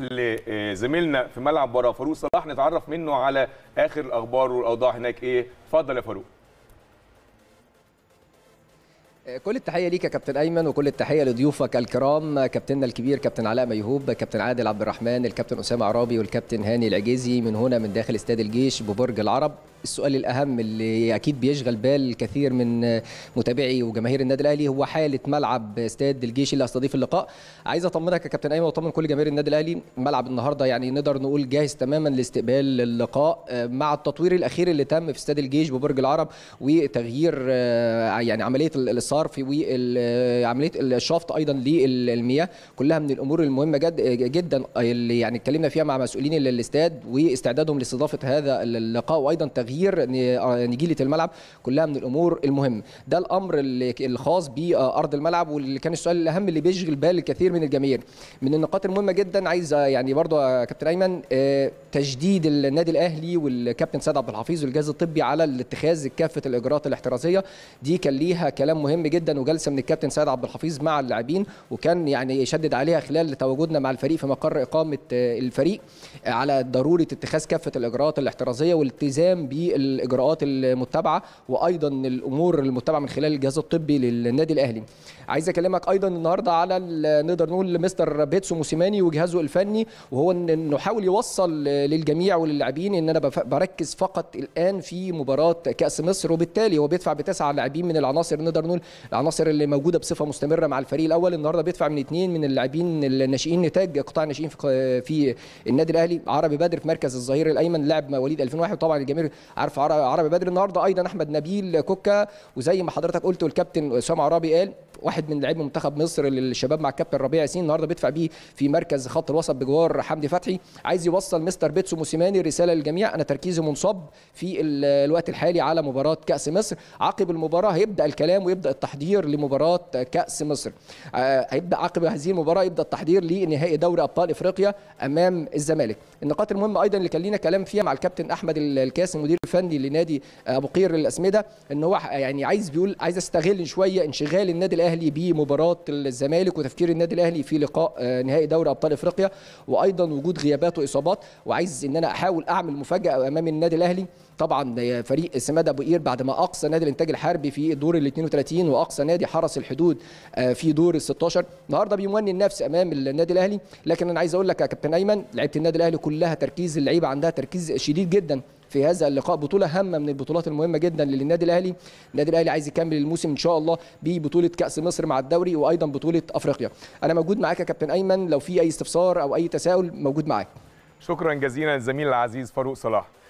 نروح لزميلنا في ملعب بره فاروق صلاح نتعرف منه على اخر الاخبار والاوضاع هناك ايه اتفضل يا فاروق آه، كل التحيه ليك يا كابتن ايمن وكل التحيه لضيوفك الكرام كابتننا الكبير كابتن علاء ميهوب كابتن عادل عبد الرحمن الكابتن اسامه عرابي والكابتن هاني العجيزي من هنا من داخل استاد الجيش ببرج العرب السؤال الأهم اللي أكيد بيشغل بال كثير من متابعي وجماهير النادي الأهلي هو حالة ملعب استاد الجيش اللي هستضيف اللقاء عايز أطمنك يا كابتن أيمن وأطمن كل جماهير النادي الأهلي ملعب النهاردة يعني نقدر نقول جاهز تماما لاستقبال اللقاء آه، مع التطوير الأخير اللي تم في استاد الجيش ببرج العرب وتغيير آه، يعني عملية الصرف وعملية آه، الشفط أيضا للمياه كلها من الأمور المهمة جد جدا اللي يعني اتكلمنا فيها مع مسؤولين الاستاد واستعدادهم لاستضافة هذا اللقاء وأيضا تغيير الجماهير نجيله آه، الملعب كلها من الامور المهمه ده الامر الخاص بارض الملعب واللي كان السؤال الاهم اللي بيشغل بال الكثير من الجماهير من النقاط المهمه جدا عايز آه، يعني برضو يا آه، كابتن ايمن تشديد النادي الاهلي والكابتن سيد عبد الحفيظ والجهاز الطبي على اتخاذ كافه الاجراءات الاحترازيه دي كان ليها كلام مهم جدا وجلسه من الكابتن سيد عبد الحفيظ مع اللاعبين وكان يعني يشدد عليها خلال تواجدنا مع الفريق في مقر اقامه الفريق على ضروره اتخاذ كافه الاجراءات الاحترازيه والالتزام ب الاجراءات المتبعه وايضا الامور المتبعه من خلال الجهاز الطبي للنادي الاهلي عايز اكلمك ايضا النهارده على نقدر نقول مستر بيتسو موسيماني وجهازه الفني وهو انه حاول يوصل للجميع وللاعبين ان انا بركز فقط الان في مباراه كاس مصر وبالتالي هو بيدفع بتسعه لاعبين من العناصر نقدر نقول العناصر اللي موجوده بصفه مستمره مع الفريق الاول النهارده بيدفع من اثنين من اللاعبين الناشئين نتاج قطاع الناشئين في النادي الاهلي عربي بدر في مركز الظهير الايمن لاعب مواليد 2001 وطبعا الجماهير عارف عربي بدري النهارده ايضا احمد نبيل كوكا وزي ما حضرتك قلت والكابتن اسامه عرابي قال واحد من لاعبي منتخب مصر للشباب مع الكابتن ربيع ياسين النهارده بيدفع بيه في مركز خط الوسط بجوار حمدي فتحي عايز يوصل مستر بيتسو موسيماني رساله للجميع انا تركيزي منصب في الوقت الحالي على مباراه كاس مصر عقب المباراه هيبدا الكلام ويبدا التحضير لمباراه كاس مصر آه، هيبدا عقب هذه المباراه يبدا التحضير لنهائي دوري ابطال افريقيا امام الزمالك النقاط المهمه ايضا اللي كان لينا كلام فيها مع الكابتن احمد الكاس المدير الفني لنادي آه، ابو قير للاسمده ان هو يعني عايز بيقول عايز استغل شويه انشغال النادي الاهلي بمباراه الزمالك وتفكير النادي الاهلي في لقاء آه، نهائي دوري ابطال افريقيا وايضا وجود غيابات واصابات وعايز ان انا احاول اعمل مفاجاه امام النادي الاهلي طبعا آه، فريق سماده ابو قير بعد ما اقصى نادي الانتاج الحربي في دور ال 32 واقصى نادي حرس الحدود آه، في دور ال 16 النهارده بيمني النفس امام النادي الاهلي لكن انا عايز اقول لك يا كابتن ايمن لعيبه النادي الاهلي كلها تركيز اللعيبه عندها تركيز شديد جدا في هذا اللقاء بطوله هامه من البطولات المهمه جدا للنادي الاهلي النادي الاهلي عايز يكمل الموسم ان شاء الله ببطوله كاس مصر مع الدوري وايضا بطوله افريقيا انا موجود معاك يا كابتن ايمن لو في اي استفسار او اي تساؤل موجود معاك شكرا جزيلا للزميل العزيز فاروق صلاح